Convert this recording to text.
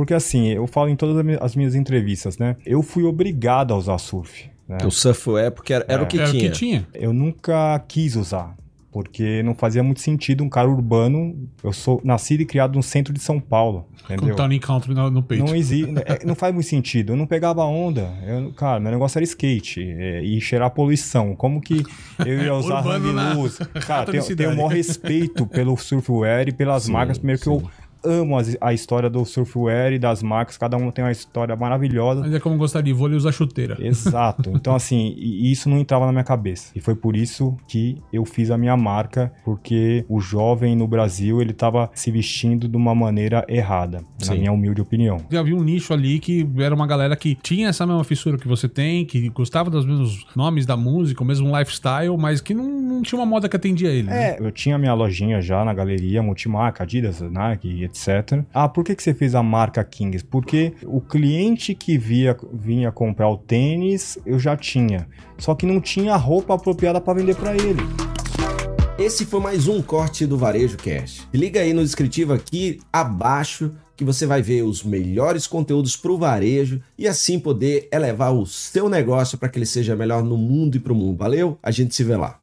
Porque assim, eu falo em todas as minhas entrevistas, né? Eu fui obrigado a usar surf. Né? O surf é porque era, era é. o, que era tinha. o que tinha. Eu nunca quis usar porque não fazia muito sentido um cara urbano. Eu sou nascido e criado no centro de São Paulo. Entendeu? Com Tony Country no, no peito. Não é, é, não faz muito sentido. Eu não pegava onda. Eu, cara, meu negócio era skate é, e cheirar poluição. Como que eu ia usar hang luz? Cara, tenho, tenho o maior respeito pelo surfwear e pelas sim, marcas. Primeiro que sim. eu amo a história do surfwear e das marcas, cada um tem uma história maravilhosa. Mas é como gostaria de lhe usar chuteira. Exato. Então, assim, isso não entrava na minha cabeça. E foi por isso que eu fiz a minha marca, porque o jovem no Brasil, ele tava se vestindo de uma maneira errada, Sim. na minha humilde opinião. Já havia um nicho ali que era uma galera que tinha essa mesma fissura que você tem, que gostava dos mesmos nomes da música, o mesmo lifestyle, mas que não, não tinha uma moda que atendia ele. Né? É, né? eu tinha minha lojinha já na galeria, multimarca, Adidas, Nike, etc. Ah, por que, que você fez a marca Kings? Porque o cliente que via, vinha comprar o tênis eu já tinha, só que não tinha a roupa apropriada para vender para ele. Esse foi mais um corte do Varejo Cash. Liga aí no descritivo aqui abaixo que você vai ver os melhores conteúdos para o varejo e assim poder elevar o seu negócio para que ele seja melhor no mundo e para o mundo. Valeu? A gente se vê lá.